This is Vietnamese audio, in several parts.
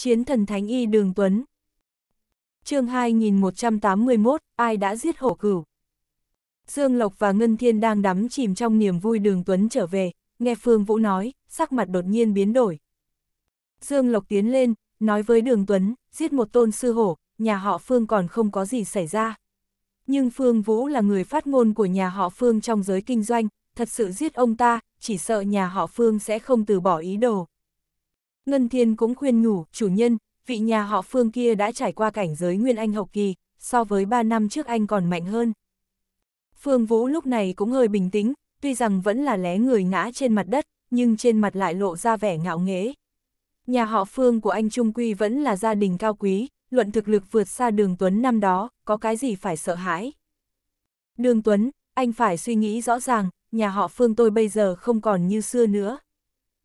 Chiến thần Thánh Y Đường Tuấn chương 2181, ai đã giết hổ cửu? Dương Lộc và Ngân Thiên đang đắm chìm trong niềm vui Đường Tuấn trở về, nghe Phương Vũ nói, sắc mặt đột nhiên biến đổi. Dương Lộc tiến lên, nói với Đường Tuấn, giết một tôn sư hổ, nhà họ Phương còn không có gì xảy ra. Nhưng Phương Vũ là người phát ngôn của nhà họ Phương trong giới kinh doanh, thật sự giết ông ta, chỉ sợ nhà họ Phương sẽ không từ bỏ ý đồ. Ngân Thiên cũng khuyên nhủ, chủ nhân, vị nhà họ Phương kia đã trải qua cảnh giới Nguyên Anh hậu kỳ, so với 3 năm trước anh còn mạnh hơn. Phương Vũ lúc này cũng hơi bình tĩnh, tuy rằng vẫn là lé người ngã trên mặt đất, nhưng trên mặt lại lộ ra vẻ ngạo nghễ. Nhà họ Phương của anh Trung Quy vẫn là gia đình cao quý, luận thực lực vượt xa Đường Tuấn năm đó, có cái gì phải sợ hãi. Đường Tuấn, anh phải suy nghĩ rõ ràng, nhà họ Phương tôi bây giờ không còn như xưa nữa.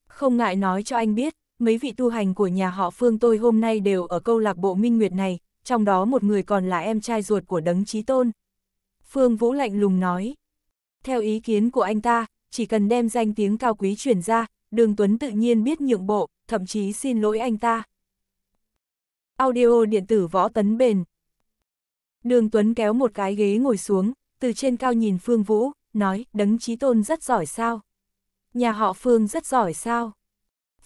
Không ngại nói cho anh biết, mấy vị tu hành của nhà họ Phương tôi hôm nay đều ở câu lạc bộ Minh Nguyệt này, trong đó một người còn là em trai ruột của Đấng Chí Tôn. Phương Vũ lạnh lùng nói. Theo ý kiến của anh ta, chỉ cần đem danh tiếng cao quý chuyển ra, Đường Tuấn tự nhiên biết nhượng bộ, thậm chí xin lỗi anh ta. Audio điện tử võ tấn bền. Đường Tuấn kéo một cái ghế ngồi xuống, từ trên cao nhìn Phương Vũ, nói, Đấng Chí Tôn rất giỏi sao? Nhà họ Phương rất giỏi sao?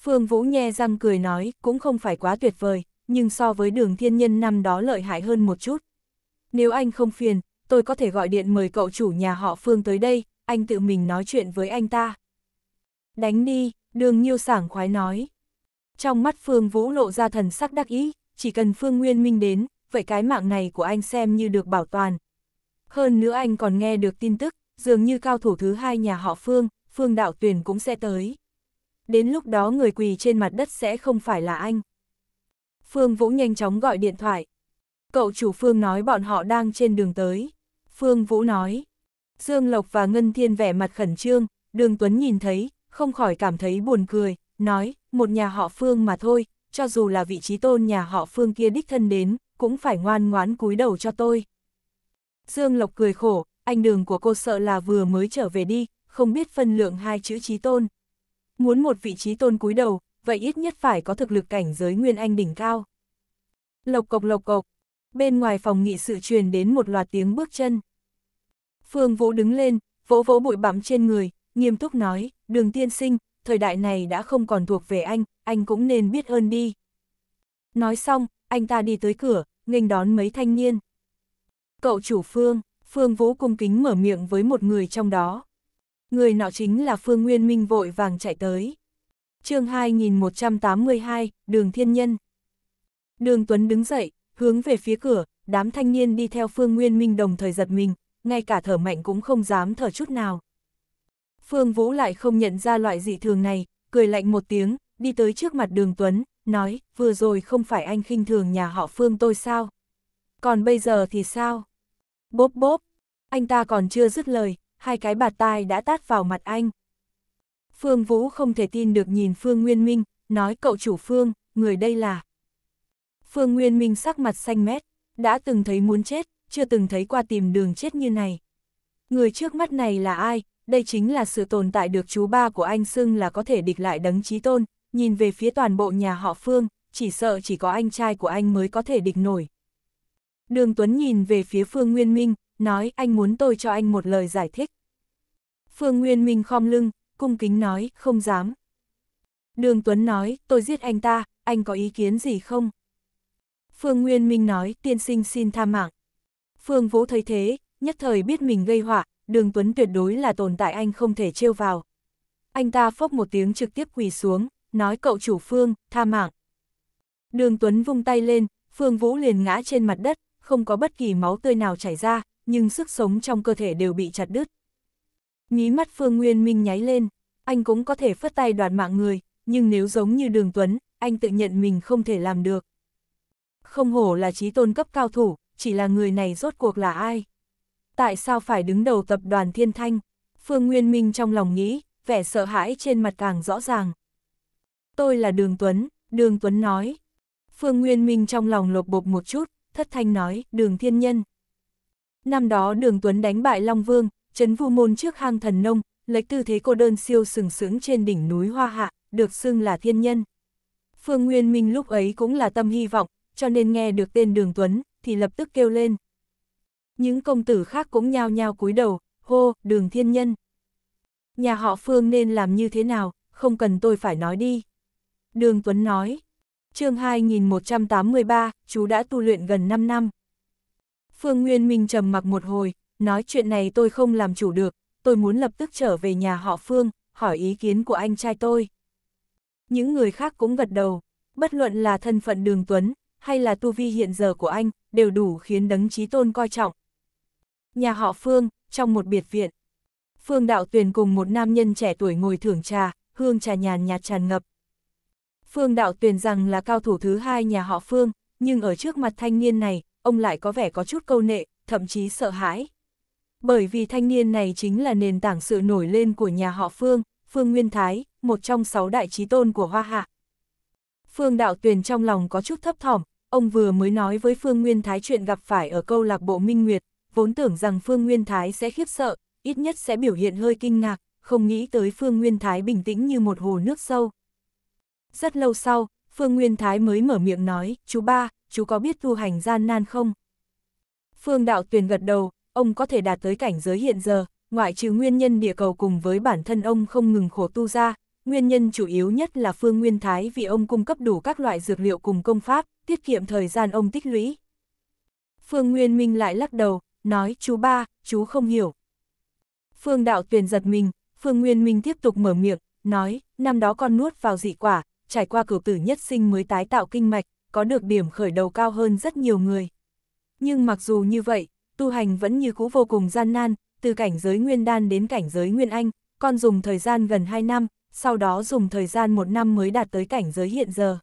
Phương Vũ nhe răng cười nói, cũng không phải quá tuyệt vời, nhưng so với đường thiên nhân năm đó lợi hại hơn một chút. Nếu anh không phiền, tôi có thể gọi điện mời cậu chủ nhà họ Phương tới đây, anh tự mình nói chuyện với anh ta. Đánh đi, đường nhiêu sảng khoái nói. Trong mắt Phương Vũ lộ ra thần sắc đắc ý, chỉ cần Phương Nguyên Minh đến, vậy cái mạng này của anh xem như được bảo toàn. Hơn nữa anh còn nghe được tin tức, dường như cao thủ thứ hai nhà họ Phương, Phương Đạo Tuyền cũng sẽ tới đến lúc đó người quỳ trên mặt đất sẽ không phải là anh. Phương Vũ nhanh chóng gọi điện thoại. Cậu chủ Phương nói bọn họ đang trên đường tới. Phương Vũ nói. Dương Lộc và Ngân Thiên vẻ mặt khẩn trương, Đường Tuấn nhìn thấy, không khỏi cảm thấy buồn cười, nói, một nhà họ Phương mà thôi, cho dù là vị trí tôn nhà họ Phương kia đích thân đến, cũng phải ngoan ngoãn cúi đầu cho tôi. Dương Lộc cười khổ, anh đường của cô sợ là vừa mới trở về đi, không biết phân lượng hai chữ trí tôn muốn một vị trí tôn cúi đầu, vậy ít nhất phải có thực lực cảnh giới nguyên anh đỉnh cao. Lộc cộc lộc cộc, bên ngoài phòng nghị sự truyền đến một loạt tiếng bước chân. Phương Vũ đứng lên, vỗ vỗ bụi bám trên người, nghiêm túc nói, đường tiên sinh, thời đại này đã không còn thuộc về anh, anh cũng nên biết ơn đi. Nói xong, anh ta đi tới cửa, nghênh đón mấy thanh niên. Cậu chủ Phương, Phương Vũ cung kính mở miệng với một người trong đó. Người nọ chính là Phương Nguyên Minh vội vàng chạy tới. chương 2182, đường thiên nhân. Đường Tuấn đứng dậy, hướng về phía cửa, đám thanh niên đi theo Phương Nguyên Minh đồng thời giật mình, ngay cả thở mạnh cũng không dám thở chút nào. Phương Vũ lại không nhận ra loại dị thường này, cười lạnh một tiếng, đi tới trước mặt đường Tuấn, nói, vừa rồi không phải anh khinh thường nhà họ Phương tôi sao? Còn bây giờ thì sao? Bốp bốp, anh ta còn chưa dứt lời, hai cái bạt tai đã tát vào mặt anh. Phương Vũ không thể tin được nhìn Phương Nguyên Minh, nói cậu chủ Phương, người đây là. Phương Nguyên Minh sắc mặt xanh mét, đã từng thấy muốn chết, chưa từng thấy qua tìm đường chết như này. Người trước mắt này là ai, đây chính là sự tồn tại được chú ba của anh xưng là có thể địch lại đấng trí tôn, nhìn về phía toàn bộ nhà họ Phương, chỉ sợ chỉ có anh trai của anh mới có thể địch nổi. Đường Tuấn nhìn về phía Phương Nguyên Minh, nói anh muốn tôi cho anh một lời giải thích. Phương Nguyên Minh khom lưng, cung kính nói, không dám. Đường Tuấn nói, tôi giết anh ta, anh có ý kiến gì không? Phương Nguyên Minh nói, tiên sinh xin tha mạng. Phương Vũ thấy thế, nhất thời biết mình gây họa, đường Tuấn tuyệt đối là tồn tại anh không thể trêu vào. Anh ta phốc một tiếng trực tiếp quỳ xuống, nói cậu chủ Phương, tha mạng. Đường Tuấn vung tay lên, Phương Vũ liền ngã trên mặt đất, không có bất kỳ máu tươi nào chảy ra, nhưng sức sống trong cơ thể đều bị chặt đứt. Mí mắt Phương Nguyên Minh nháy lên, anh cũng có thể phất tay đoạt mạng người, nhưng nếu giống như Đường Tuấn, anh tự nhận mình không thể làm được. Không hổ là trí tôn cấp cao thủ, chỉ là người này rốt cuộc là ai? Tại sao phải đứng đầu tập đoàn Thiên Thanh? Phương Nguyên Minh trong lòng nghĩ, vẻ sợ hãi trên mặt càng rõ ràng. Tôi là Đường Tuấn, Đường Tuấn nói. Phương Nguyên Minh trong lòng lột bột một chút, thất thanh nói, Đường Thiên Nhân, Năm đó đường Tuấn đánh bại Long Vương, chấn vu môn trước hang thần nông, lấy tư thế cô đơn siêu sừng sững trên đỉnh núi Hoa Hạ, được xưng là thiên nhân. Phương Nguyên Minh lúc ấy cũng là tâm hy vọng, cho nên nghe được tên đường Tuấn, thì lập tức kêu lên. Những công tử khác cũng nhao nhao cúi đầu, hô, đường thiên nhân. Nhà họ Phương nên làm như thế nào, không cần tôi phải nói đi. Đường Tuấn nói, chương 2183, chú đã tu luyện gần 5 năm. Phương Nguyên Minh trầm mặc một hồi, nói chuyện này tôi không làm chủ được, tôi muốn lập tức trở về nhà họ Phương, hỏi ý kiến của anh trai tôi. Những người khác cũng gật đầu, bất luận là thân phận đường Tuấn, hay là tu vi hiện giờ của anh, đều đủ khiến đấng trí tôn coi trọng. Nhà họ Phương, trong một biệt viện. Phương Đạo Tuyền cùng một nam nhân trẻ tuổi ngồi thưởng trà, hương trà nhàn nhạt tràn ngập. Phương Đạo Tuyền rằng là cao thủ thứ hai nhà họ Phương, nhưng ở trước mặt thanh niên này, ông lại có vẻ có chút câu nệ, thậm chí sợ hãi. Bởi vì thanh niên này chính là nền tảng sự nổi lên của nhà họ Phương, Phương Nguyên Thái, một trong sáu đại trí tôn của Hoa Hạ. Phương Đạo Tuyền trong lòng có chút thấp thỏm, ông vừa mới nói với Phương Nguyên Thái chuyện gặp phải ở câu lạc bộ Minh Nguyệt, vốn tưởng rằng Phương Nguyên Thái sẽ khiếp sợ, ít nhất sẽ biểu hiện hơi kinh ngạc, không nghĩ tới Phương Nguyên Thái bình tĩnh như một hồ nước sâu. Rất lâu sau, Phương Nguyên Thái mới mở miệng nói, chú ba, chú có biết tu hành gian nan không? Phương Đạo Tuyền gật đầu, ông có thể đạt tới cảnh giới hiện giờ, ngoại trừ nguyên nhân địa cầu cùng với bản thân ông không ngừng khổ tu ra, nguyên nhân chủ yếu nhất là Phương Nguyên Thái vì ông cung cấp đủ các loại dược liệu cùng công pháp, tiết kiệm thời gian ông tích lũy. Phương Nguyên Minh lại lắc đầu, nói chú ba, chú không hiểu. Phương Đạo Tuyền giật mình, Phương Nguyên Minh tiếp tục mở miệng, nói, năm đó con nuốt vào dị quả, trải qua cửu tử nhất sinh mới tái tạo kinh mạch, có được điểm khởi đầu cao hơn rất nhiều người. Nhưng mặc dù như vậy, tu hành vẫn như cũ vô cùng gian nan, từ cảnh giới nguyên đan đến cảnh giới nguyên anh, con dùng thời gian gần 2 năm, sau đó dùng thời gian một năm mới đạt tới cảnh giới hiện giờ.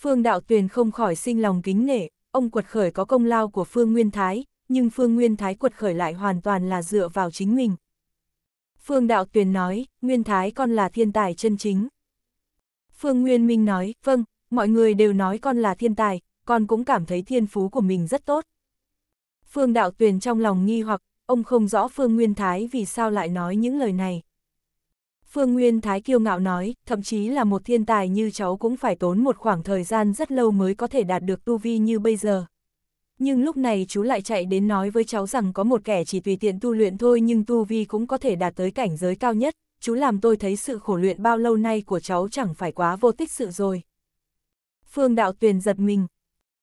Phương Đạo Tuyền không khỏi sinh lòng kính nể, ông quật khởi có công lao của Phương Nguyên Thái, nhưng Phương Nguyên Thái quật khởi lại hoàn toàn là dựa vào chính mình. Phương Đạo Tuyền nói, Nguyên Thái con là thiên tài chân chính. Phương Nguyên Minh nói, vâng, mọi người đều nói con là thiên tài, con cũng cảm thấy thiên phú của mình rất tốt. Phương Đạo Tuyền trong lòng nghi hoặc, ông không rõ Phương Nguyên Thái vì sao lại nói những lời này. Phương Nguyên Thái kiêu ngạo nói, thậm chí là một thiên tài như cháu cũng phải tốn một khoảng thời gian rất lâu mới có thể đạt được tu vi như bây giờ. Nhưng lúc này chú lại chạy đến nói với cháu rằng có một kẻ chỉ tùy tiện tu luyện thôi nhưng tu vi cũng có thể đạt tới cảnh giới cao nhất, chú làm tôi thấy sự khổ luyện bao lâu nay của cháu chẳng phải quá vô tích sự rồi. Phương Đạo Tuyền giật mình.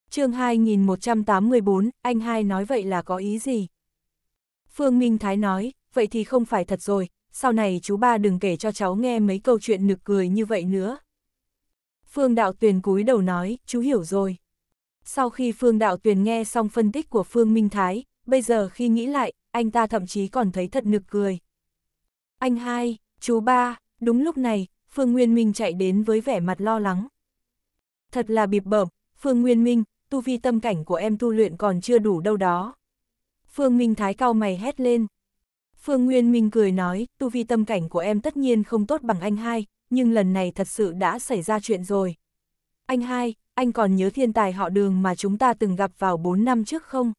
chương 2184, anh hai nói vậy là có ý gì? Phương Minh Thái nói, vậy thì không phải thật rồi, sau này chú ba đừng kể cho cháu nghe mấy câu chuyện nực cười như vậy nữa. Phương Đạo Tuyền cúi đầu nói, chú hiểu rồi. Sau khi Phương Đạo Tuyền nghe xong phân tích của Phương Minh Thái, bây giờ khi nghĩ lại, anh ta thậm chí còn thấy thật nực cười. Anh hai, chú ba, đúng lúc này, Phương Nguyên Minh chạy đến với vẻ mặt lo lắng thật là bịp bợm, Phương Nguyên Minh, tu vi tâm cảnh của em tu luyện còn chưa đủ đâu đó. Phương Minh Thái cao mày hét lên. Phương Nguyên Minh cười nói, tu vi tâm cảnh của em tất nhiên không tốt bằng anh hai, nhưng lần này thật sự đã xảy ra chuyện rồi. Anh hai, anh còn nhớ thiên tài họ đường mà chúng ta từng gặp vào 4 năm trước không?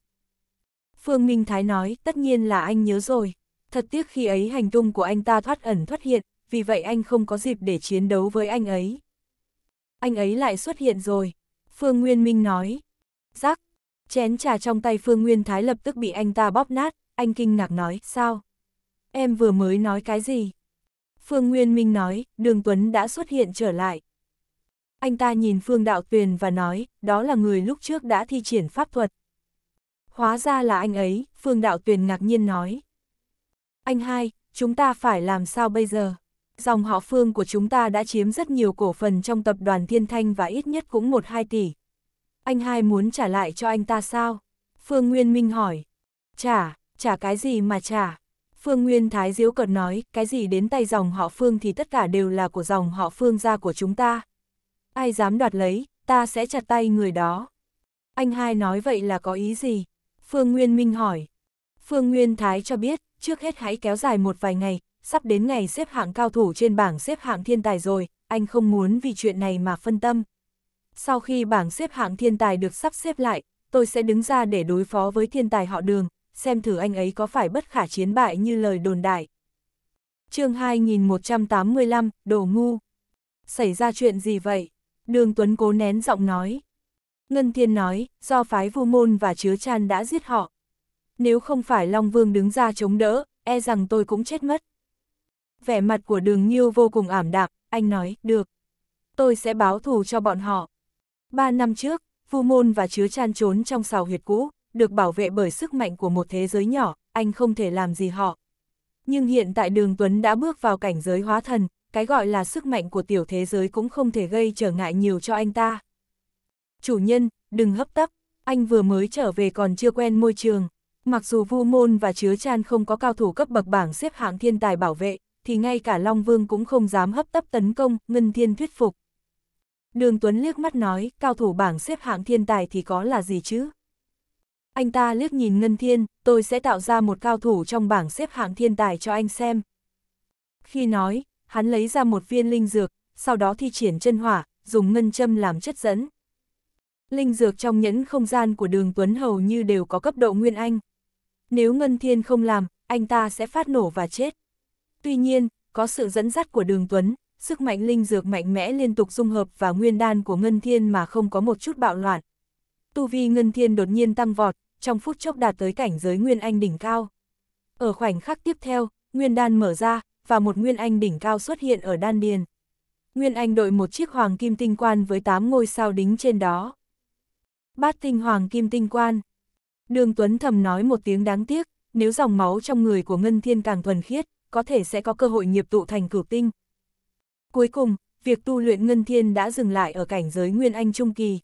Phương Minh Thái nói, tất nhiên là anh nhớ rồi. Thật tiếc khi ấy hành tung của anh ta thoát ẩn thoát hiện, vì vậy anh không có dịp để chiến đấu với anh ấy anh ấy lại xuất hiện rồi. Phương Nguyên Minh nói. Giác, chén trà trong tay Phương Nguyên Thái lập tức bị anh ta bóp nát, anh kinh ngạc nói, sao? Em vừa mới nói cái gì? Phương Nguyên Minh nói, Đường Tuấn đã xuất hiện trở lại. Anh ta nhìn Phương Đạo Tuyền và nói, đó là người lúc trước đã thi triển pháp thuật. Hóa ra là anh ấy, Phương Đạo Tuyền ngạc nhiên nói. Anh hai, chúng ta phải làm sao bây giờ? dòng họ Phương của chúng ta đã chiếm rất nhiều cổ phần trong tập đoàn Thiên Thanh và ít nhất cũng 1-2 tỷ. Anh hai muốn trả lại cho anh ta sao? Phương Nguyên Minh hỏi. Trả, trả cái gì mà trả? Phương Nguyên Thái diếu cợt nói, cái gì đến tay dòng họ Phương thì tất cả đều là của dòng họ Phương gia của chúng ta. Ai dám đoạt lấy, ta sẽ chặt tay người đó. Anh hai nói vậy là có ý gì? Phương Nguyên Minh hỏi. Phương Nguyên Thái cho biết, trước hết hãy kéo dài một vài ngày, sắp đến ngày xếp hạng cao thủ trên bảng xếp hạng thiên tài rồi, anh không muốn vì chuyện này mà phân tâm. Sau khi bảng xếp hạng thiên tài được sắp xếp lại, tôi sẽ đứng ra để đối phó với thiên tài họ đường, xem thử anh ấy có phải bất khả chiến bại như lời đồn đại. chương 2185, Đồ Ngu Xảy ra chuyện gì vậy? Đường Tuấn cố nén giọng nói. Ngân Thiên nói, do phái vu môn và chứa chan đã giết họ. Nếu không phải Long Vương đứng ra chống đỡ, e rằng tôi cũng chết mất vẻ mặt của đường Nhiêu vô cùng ảm đạm, anh nói, được. Tôi sẽ báo thù cho bọn họ. Ba năm trước, Vu Môn và Chứa Chan trốn trong Sào huyệt cũ, được bảo vệ bởi sức mạnh của một thế giới nhỏ, anh không thể làm gì họ. Nhưng hiện tại đường Tuấn đã bước vào cảnh giới hóa thần, cái gọi là sức mạnh của tiểu thế giới cũng không thể gây trở ngại nhiều cho anh ta. Chủ nhân, đừng hấp tấp, anh vừa mới trở về còn chưa quen môi trường. Mặc dù Vu Môn và Chứa Chan không có cao thủ cấp bậc bảng xếp hạng thiên tài bảo vệ, thì ngay cả Long Vương cũng không dám hấp tấp tấn công, Ngân Thiên thuyết phục. Đường Tuấn liếc mắt nói, cao thủ bảng xếp hạng thiên tài thì có là gì chứ? Anh ta liếc nhìn Ngân Thiên, tôi sẽ tạo ra một cao thủ trong bảng xếp hạng thiên tài cho anh xem. Khi nói, hắn lấy ra một viên linh dược, sau đó thi triển chân hỏa, dùng ngân châm làm chất dẫn. Linh dược trong nhẫn không gian của đường Tuấn hầu như đều có cấp độ nguyên anh. Nếu Ngân Thiên không làm, anh ta sẽ phát nổ và chết. Tuy nhiên, có sự dẫn dắt của đường Tuấn, sức mạnh linh dược mạnh mẽ liên tục dung hợp và nguyên đan của Ngân Thiên mà không có một chút bạo loạn. Tu vi Ngân Thiên đột nhiên tăng vọt, trong phút chốc đạt tới cảnh giới Nguyên Anh đỉnh cao. Ở khoảnh khắc tiếp theo, Nguyên đan mở ra, và một Nguyên Anh đỉnh cao xuất hiện ở đan điền. Nguyên Anh đội một chiếc hoàng kim tinh quan với 8 ngôi sao đính trên đó. Bát tinh hoàng kim tinh quan. Đường Tuấn thầm nói một tiếng đáng tiếc, nếu dòng máu trong người của Ngân Thiên càng thuần khiết, có thể sẽ có cơ hội nghiệp tụ thành cửu tinh. Cuối cùng, việc tu luyện Ngân Thiên đã dừng lại ở cảnh giới Nguyên Anh Trung Kỳ.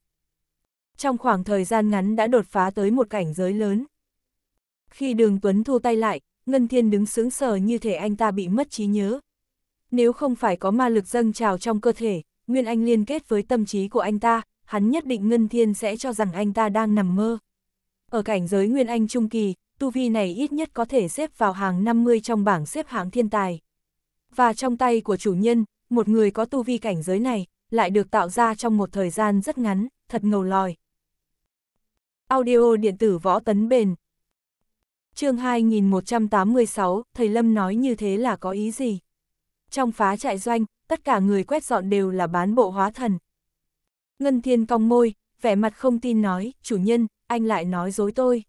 Trong khoảng thời gian ngắn đã đột phá tới một cảnh giới lớn. Khi đường Tuấn thu tay lại, Ngân Thiên đứng sướng sờ như thể anh ta bị mất trí nhớ. Nếu không phải có ma lực dâng trào trong cơ thể, Nguyên Anh liên kết với tâm trí của anh ta, hắn nhất định Ngân Thiên sẽ cho rằng anh ta đang nằm mơ. Ở cảnh giới Nguyên Anh Trung Kỳ, tu vi này ít nhất có thể xếp vào hàng 50 trong bảng xếp hạng thiên tài. Và trong tay của chủ nhân, một người có tu vi cảnh giới này, lại được tạo ra trong một thời gian rất ngắn, thật ngầu lòi. Audio điện tử võ tấn bền chương 2186, Thầy Lâm nói như thế là có ý gì? Trong phá trại doanh, tất cả người quét dọn đều là bán bộ hóa thần. Ngân Thiên cong môi, vẻ mặt không tin nói, chủ nhân, anh lại nói dối tôi.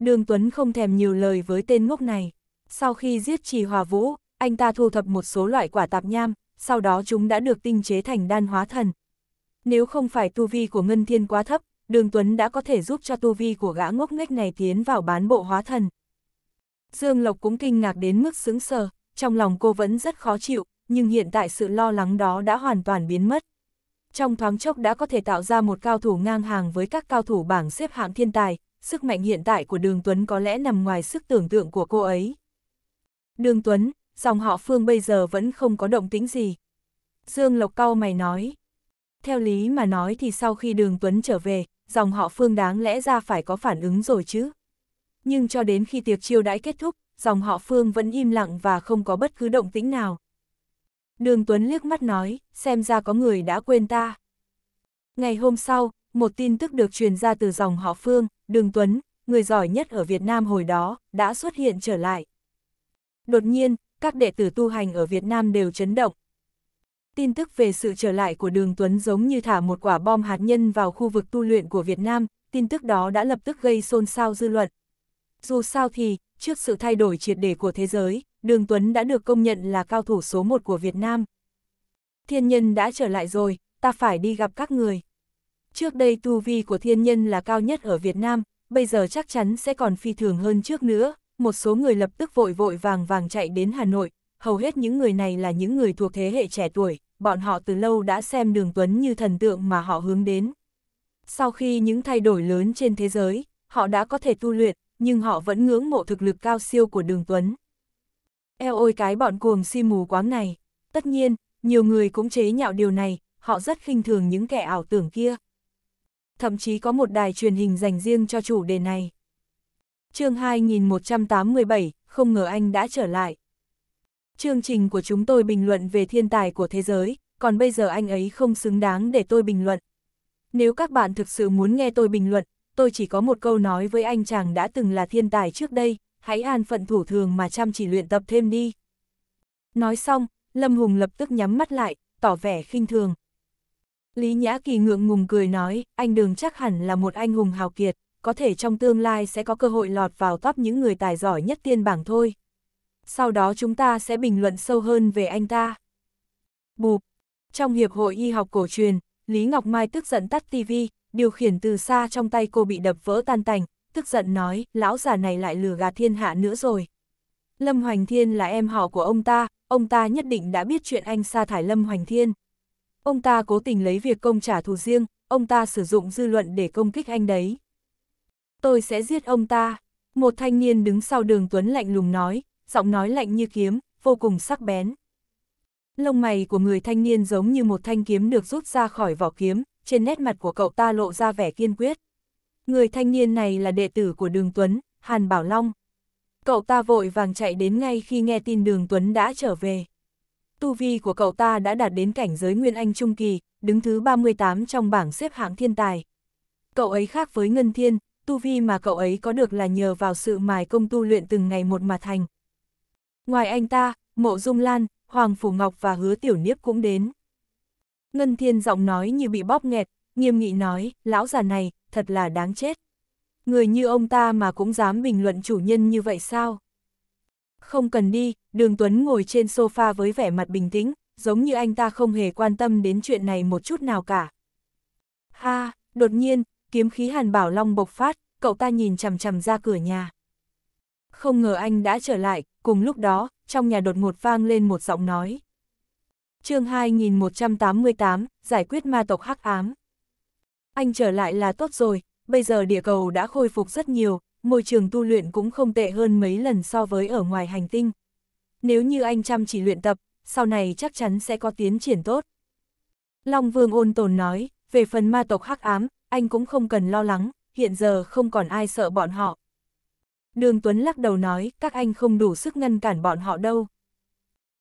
Đường Tuấn không thèm nhiều lời với tên ngốc này. Sau khi giết trì hòa vũ, anh ta thu thập một số loại quả tạp nham, sau đó chúng đã được tinh chế thành đan hóa thần. Nếu không phải tu vi của Ngân Thiên quá thấp, Đường Tuấn đã có thể giúp cho tu vi của gã ngốc nghếch này tiến vào bán bộ hóa thần. Dương Lộc cũng kinh ngạc đến mức sững sờ, trong lòng cô vẫn rất khó chịu, nhưng hiện tại sự lo lắng đó đã hoàn toàn biến mất. Trong thoáng chốc đã có thể tạo ra một cao thủ ngang hàng với các cao thủ bảng xếp hạng thiên tài, sức mạnh hiện tại của Đường Tuấn có lẽ nằm ngoài sức tưởng tượng của cô ấy. Đường Tuấn, dòng họ Phương bây giờ vẫn không có động tĩnh gì. Dương Lộc Cao mày nói. Theo lý mà nói thì sau khi Đường Tuấn trở về, dòng họ Phương đáng lẽ ra phải có phản ứng rồi chứ. Nhưng cho đến khi tiệc chiêu đãi kết thúc, dòng họ Phương vẫn im lặng và không có bất cứ động tĩnh nào. Đường Tuấn liếc mắt nói, xem ra có người đã quên ta. Ngày hôm sau, một tin tức được truyền ra từ dòng họ Phương, Đường Tuấn, người giỏi nhất ở Việt Nam hồi đó, đã xuất hiện trở lại. Đột nhiên, các đệ tử tu hành ở Việt Nam đều chấn động. Tin tức về sự trở lại của Đường Tuấn giống như thả một quả bom hạt nhân vào khu vực tu luyện của Việt Nam, tin tức đó đã lập tức gây xôn xao dư luận. Dù sao thì, trước sự thay đổi triệt để của thế giới, Đường Tuấn đã được công nhận là cao thủ số một của Việt Nam. Thiên nhân đã trở lại rồi, ta phải đi gặp các người. Trước đây tu vi của thiên nhân là cao nhất ở Việt Nam, bây giờ chắc chắn sẽ còn phi thường hơn trước nữa, một số người lập tức vội vội vàng vàng chạy đến Hà Nội, hầu hết những người này là những người thuộc thế hệ trẻ tuổi, bọn họ từ lâu đã xem Đường Tuấn như thần tượng mà họ hướng đến. Sau khi những thay đổi lớn trên thế giới, họ đã có thể tu luyện, nhưng họ vẫn ngưỡng mộ thực lực cao siêu của Đường Tuấn. Eo ôi cái bọn cuồng si mù quáng này, tất nhiên, nhiều người cũng chế nhạo điều này, họ rất khinh thường những kẻ ảo tưởng kia thậm chí có một đài truyền hình dành riêng cho chủ đề này. chương 2187, không ngờ anh đã trở lại. Chương trình của chúng tôi bình luận về thiên tài của thế giới, còn bây giờ anh ấy không xứng đáng để tôi bình luận. Nếu các bạn thực sự muốn nghe tôi bình luận, tôi chỉ có một câu nói với anh chàng đã từng là thiên tài trước đây, hãy an phận thủ thường mà chăm chỉ luyện tập thêm đi. Nói xong, Lâm Hùng lập tức nhắm mắt lại, tỏ vẻ khinh thường, Lý Nhã Kỳ ngượng ngùng cười nói, anh đường chắc hẳn là một anh hùng hào kiệt, có thể trong tương lai sẽ có cơ hội lọt vào top những người tài giỏi nhất tiên bảng thôi. Sau đó chúng ta sẽ bình luận sâu hơn về anh ta. Bụp! Trong Hiệp hội Y học cổ truyền, Lý Ngọc Mai tức giận tắt TV, điều khiển từ xa trong tay cô bị đập vỡ tan tành, tức giận nói, lão già này lại lừa gạt thiên hạ nữa rồi. Lâm Hoành Thiên là em họ của ông ta, ông ta nhất định đã biết chuyện anh sa thải Lâm Hoành Thiên ông ta cố tình lấy việc công trả thù riêng, ông ta sử dụng dư luận để công kích anh đấy. Tôi sẽ giết ông ta, một thanh niên đứng sau đường Tuấn lạnh lùng nói, giọng nói lạnh như kiếm, vô cùng sắc bén. Lông mày của người thanh niên giống như một thanh kiếm được rút ra khỏi vỏ kiếm, trên nét mặt của cậu ta lộ ra vẻ kiên quyết. Người thanh niên này là đệ tử của Đường Tuấn, Hàn Bảo Long. Cậu ta vội vàng chạy đến ngay khi nghe tin Đường Tuấn đã trở về. Tu vi của cậu ta đã đạt đến cảnh giới Nguyên Anh Trung Kỳ, đứng thứ 38 trong bảng xếp hạng thiên tài. Cậu ấy khác với Ngân Thiên, tu vi mà cậu ấy có được là nhờ vào sự mài công tu luyện từng ngày một mà thành. Ngoài anh ta, Mộ Dung Lan, Hoàng Phủ Ngọc và Hứa Tiểu Niếp cũng đến. Ngân Thiên giọng nói như bị bóp nghẹt, nghiêm nghị nói, lão già này, thật là đáng chết. Người như ông ta mà cũng dám bình luận chủ nhân như vậy sao? Không cần đi, đường Tuấn ngồi trên sofa với vẻ mặt bình tĩnh, giống như anh ta không hề quan tâm đến chuyện này một chút nào cả. Ha, đột nhiên, kiếm khí hàn bảo long bộc phát, cậu ta nhìn chằm chằm ra cửa nhà. Không ngờ anh đã trở lại, cùng lúc đó, trong nhà đột ngột vang lên một giọng nói. chương 2188, giải quyết ma tộc hắc ám. Anh trở lại là tốt rồi, bây giờ địa cầu đã khôi phục rất nhiều, môi trường tu luyện cũng không tệ hơn mấy lần so với ở ngoài hành tinh. Nếu như anh chăm chỉ luyện tập, sau này chắc chắn sẽ có tiến triển tốt. Long Vương ôn tồn nói, về phần ma tộc hắc ám, anh cũng không cần lo lắng, hiện giờ không còn ai sợ bọn họ. Đường Tuấn lắc đầu nói, các anh không đủ sức ngăn cản bọn họ đâu.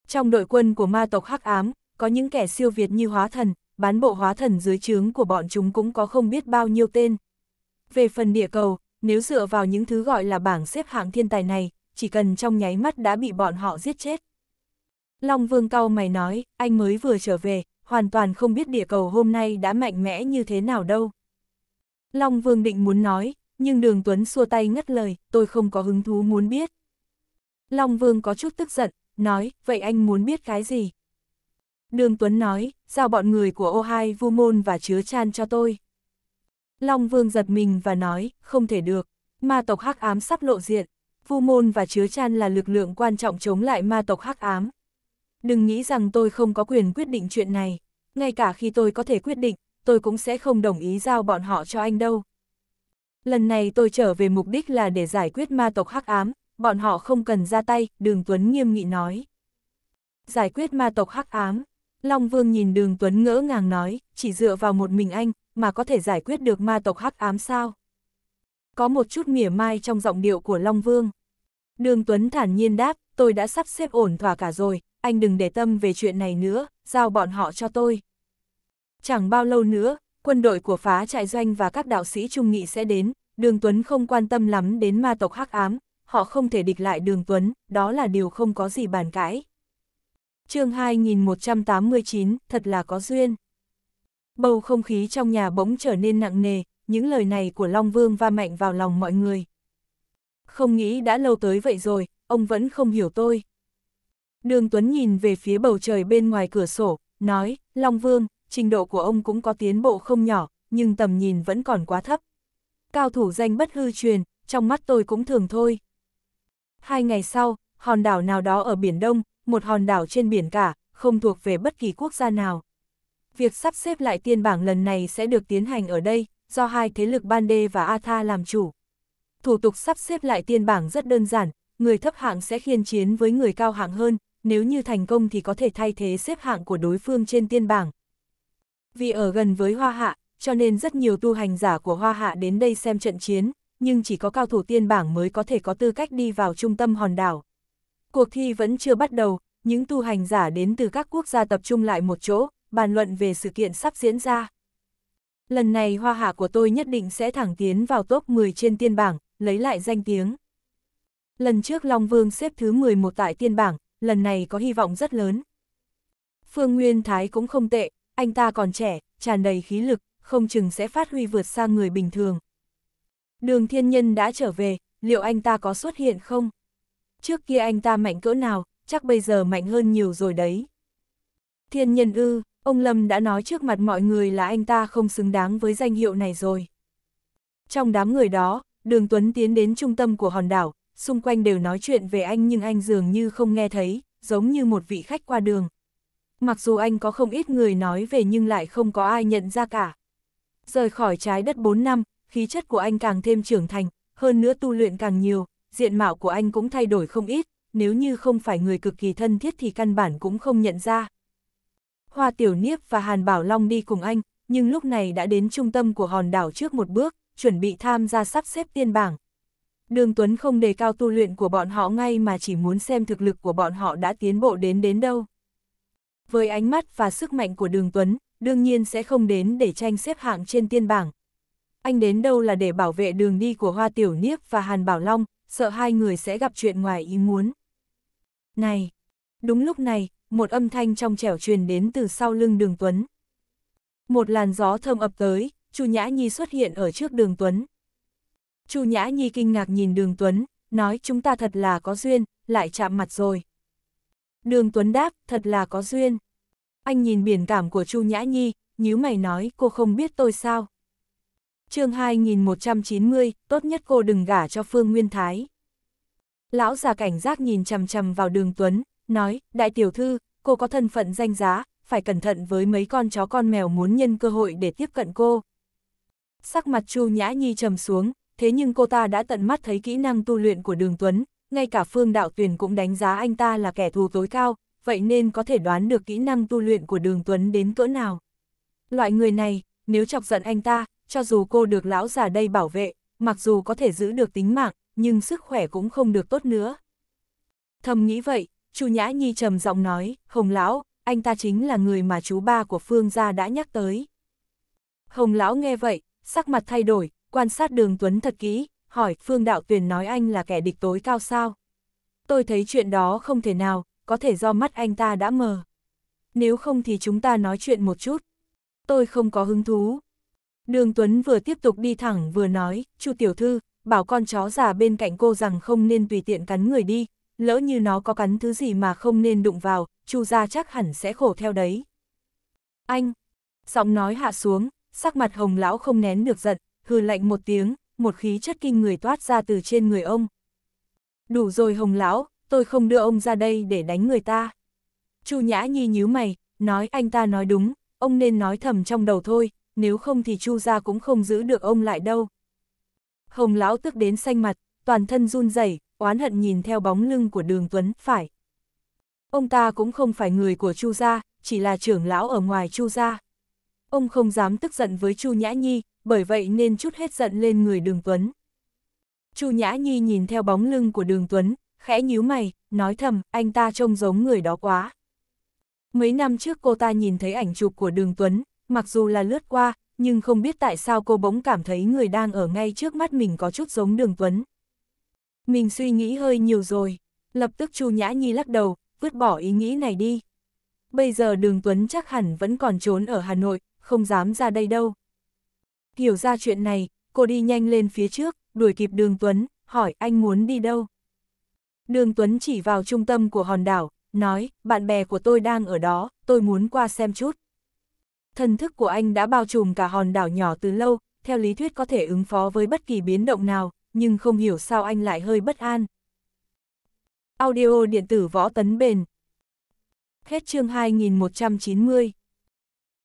Trong đội quân của ma tộc hắc ám, có những kẻ siêu việt như hóa thần, bán bộ hóa thần dưới trướng của bọn chúng cũng có không biết bao nhiêu tên. Về phần địa cầu, nếu dựa vào những thứ gọi là bảng xếp hạng thiên tài này, chỉ cần trong nháy mắt đã bị bọn họ giết chết. Long Vương cau mày nói, anh mới vừa trở về, hoàn toàn không biết địa cầu hôm nay đã mạnh mẽ như thế nào đâu. Long Vương định muốn nói, nhưng đường Tuấn xua tay ngắt lời, tôi không có hứng thú muốn biết. Long Vương có chút tức giận, nói, vậy anh muốn biết cái gì? Đường Tuấn nói, giao bọn người của ô hai vu môn và chứa chan cho tôi. Long Vương giật mình và nói, không thể được, ma tộc hắc ám sắp lộ diện, Vu Môn và Chứa Chan là lực lượng quan trọng chống lại ma tộc hắc ám. Đừng nghĩ rằng tôi không có quyền quyết định chuyện này, ngay cả khi tôi có thể quyết định, tôi cũng sẽ không đồng ý giao bọn họ cho anh đâu. Lần này tôi trở về mục đích là để giải quyết ma tộc hắc ám, bọn họ không cần ra tay, Đường Tuấn nghiêm nghị nói. Giải quyết ma tộc hắc ám, Long Vương nhìn Đường Tuấn ngỡ ngàng nói, chỉ dựa vào một mình anh, mà có thể giải quyết được ma tộc hắc ám sao? Có một chút mỉa mai trong giọng điệu của Long Vương. Đường Tuấn thản nhiên đáp, tôi đã sắp xếp ổn thỏa cả rồi, anh đừng để tâm về chuyện này nữa, giao bọn họ cho tôi. Chẳng bao lâu nữa, quân đội của phá trại doanh và các đạo sĩ trung nghị sẽ đến, Đường Tuấn không quan tâm lắm đến ma tộc hắc ám, họ không thể địch lại Đường Tuấn, đó là điều không có gì bàn cãi. chương 2189, thật là có duyên. Bầu không khí trong nhà bỗng trở nên nặng nề, những lời này của Long Vương va mạnh vào lòng mọi người. Không nghĩ đã lâu tới vậy rồi, ông vẫn không hiểu tôi. Đường Tuấn nhìn về phía bầu trời bên ngoài cửa sổ, nói, Long Vương, trình độ của ông cũng có tiến bộ không nhỏ, nhưng tầm nhìn vẫn còn quá thấp. Cao thủ danh bất hư truyền, trong mắt tôi cũng thường thôi. Hai ngày sau, hòn đảo nào đó ở Biển Đông, một hòn đảo trên biển cả, không thuộc về bất kỳ quốc gia nào. Việc sắp xếp lại tiên bảng lần này sẽ được tiến hành ở đây, do hai thế lực Bande và Atha làm chủ. Thủ tục sắp xếp lại tiên bảng rất đơn giản, người thấp hạng sẽ khiên chiến với người cao hạng hơn, nếu như thành công thì có thể thay thế xếp hạng của đối phương trên tiên bảng. Vì ở gần với Hoa Hạ, cho nên rất nhiều tu hành giả của Hoa Hạ đến đây xem trận chiến, nhưng chỉ có cao thủ tiên bảng mới có thể có tư cách đi vào trung tâm hòn đảo. Cuộc thi vẫn chưa bắt đầu, những tu hành giả đến từ các quốc gia tập trung lại một chỗ, bàn luận về sự kiện sắp diễn ra. Lần này hoa hạ của tôi nhất định sẽ thẳng tiến vào top 10 trên tiên bảng, lấy lại danh tiếng. Lần trước Long Vương xếp thứ 11 tại tiên bảng, lần này có hy vọng rất lớn. Phương Nguyên Thái cũng không tệ, anh ta còn trẻ, tràn đầy khí lực, không chừng sẽ phát huy vượt xa người bình thường. Đường thiên nhân đã trở về, liệu anh ta có xuất hiện không? Trước kia anh ta mạnh cỡ nào, chắc bây giờ mạnh hơn nhiều rồi đấy. Thiên nhân ư, Ông Lâm đã nói trước mặt mọi người là anh ta không xứng đáng với danh hiệu này rồi. Trong đám người đó, Đường Tuấn tiến đến trung tâm của hòn đảo, xung quanh đều nói chuyện về anh nhưng anh dường như không nghe thấy, giống như một vị khách qua đường. Mặc dù anh có không ít người nói về nhưng lại không có ai nhận ra cả. Rời khỏi trái đất 4 năm, khí chất của anh càng thêm trưởng thành, hơn nữa tu luyện càng nhiều, diện mạo của anh cũng thay đổi không ít, nếu như không phải người cực kỳ thân thiết thì căn bản cũng không nhận ra. Hoa Tiểu Niếp và Hàn Bảo Long đi cùng anh, nhưng lúc này đã đến trung tâm của hòn đảo trước một bước, chuẩn bị tham gia sắp xếp tiên bảng. Đường Tuấn không đề cao tu luyện của bọn họ ngay mà chỉ muốn xem thực lực của bọn họ đã tiến bộ đến đến đâu. Với ánh mắt và sức mạnh của Đường Tuấn, đương nhiên sẽ không đến để tranh xếp hạng trên tiên bảng. Anh đến đâu là để bảo vệ đường đi của Hoa Tiểu Niếp và Hàn Bảo Long, sợ hai người sẽ gặp chuyện ngoài ý muốn. Này! Đúng lúc này, một âm thanh trong trẻo truyền đến từ sau lưng đường Tuấn. Một làn gió thơm ập tới, Chu Nhã Nhi xuất hiện ở trước đường Tuấn. Chu Nhã Nhi kinh ngạc nhìn đường Tuấn, nói chúng ta thật là có duyên, lại chạm mặt rồi. Đường Tuấn đáp, thật là có duyên. Anh nhìn biển cảm của Chu Nhã Nhi, nhíu mày nói cô không biết tôi sao. chương 2190, tốt nhất cô đừng gả cho Phương Nguyên Thái. Lão già cảnh giác nhìn chằm chằm vào đường Tuấn, nói, đại tiểu thư, cô có thân phận danh giá, phải cẩn thận với mấy con chó con mèo muốn nhân cơ hội để tiếp cận cô. Sắc mặt Chu Nhã Nhi trầm xuống, thế nhưng cô ta đã tận mắt thấy kỹ năng tu luyện của Đường Tuấn, ngay cả Phương Đạo Tuyền cũng đánh giá anh ta là kẻ thù tối cao, vậy nên có thể đoán được kỹ năng tu luyện của Đường Tuấn đến cỡ nào. Loại người này, nếu chọc giận anh ta, cho dù cô được lão già đây bảo vệ, mặc dù có thể giữ được tính mạng, nhưng sức khỏe cũng không được tốt nữa. Thầm nghĩ vậy, Chu Nhã Nhi trầm giọng nói, Hồng Lão, anh ta chính là người mà chú ba của Phương gia đã nhắc tới. Hồng Lão nghe vậy, sắc mặt thay đổi, quan sát đường Tuấn thật kỹ, hỏi Phương Đạo Tuyền nói anh là kẻ địch tối cao sao. Tôi thấy chuyện đó không thể nào, có thể do mắt anh ta đã mờ. Nếu không thì chúng ta nói chuyện một chút. Tôi không có hứng thú. Đường Tuấn vừa tiếp tục đi thẳng vừa nói, Chu Tiểu Thư, bảo con chó già bên cạnh cô rằng không nên tùy tiện cắn người đi, lỡ như nó có cắn thứ gì mà không nên đụng vào, Chu gia chắc hẳn sẽ khổ theo đấy. Anh, giọng nói hạ xuống, sắc mặt hồng lão không nén được giận, hừ lạnh một tiếng, một khí chất kinh người toát ra từ trên người ông. Đủ rồi hồng lão, tôi không đưa ông ra đây để đánh người ta. Chu Nhã Nhi nhíu mày, nói anh ta nói đúng, ông nên nói thầm trong đầu thôi, nếu không thì Chu gia cũng không giữ được ông lại đâu. Hồng lão tức đến xanh mặt, toàn thân run rẩy, oán hận nhìn theo bóng lưng của đường Tuấn, phải. Ông ta cũng không phải người của Chu gia, chỉ là trưởng lão ở ngoài Chu gia. Ông không dám tức giận với Chu Nhã Nhi, bởi vậy nên chút hết giận lên người đường Tuấn. Chu Nhã Nhi nhìn theo bóng lưng của đường Tuấn, khẽ nhíu mày, nói thầm, anh ta trông giống người đó quá. Mấy năm trước cô ta nhìn thấy ảnh chụp của đường Tuấn, mặc dù là lướt qua, nhưng không biết tại sao cô bỗng cảm thấy người đang ở ngay trước mắt mình có chút giống đường Tuấn. Mình suy nghĩ hơi nhiều rồi. Lập tức Chu Nhã Nhi lắc đầu, vứt bỏ ý nghĩ này đi. Bây giờ đường Tuấn chắc hẳn vẫn còn trốn ở Hà Nội, không dám ra đây đâu. Hiểu ra chuyện này, cô đi nhanh lên phía trước, đuổi kịp đường Tuấn, hỏi anh muốn đi đâu. Đường Tuấn chỉ vào trung tâm của hòn đảo, nói, bạn bè của tôi đang ở đó, tôi muốn qua xem chút. Thần thức của anh đã bao trùm cả hòn đảo nhỏ từ lâu, theo lý thuyết có thể ứng phó với bất kỳ biến động nào, nhưng không hiểu sao anh lại hơi bất an. Audio điện tử võ tấn bền. Hết chương 2190.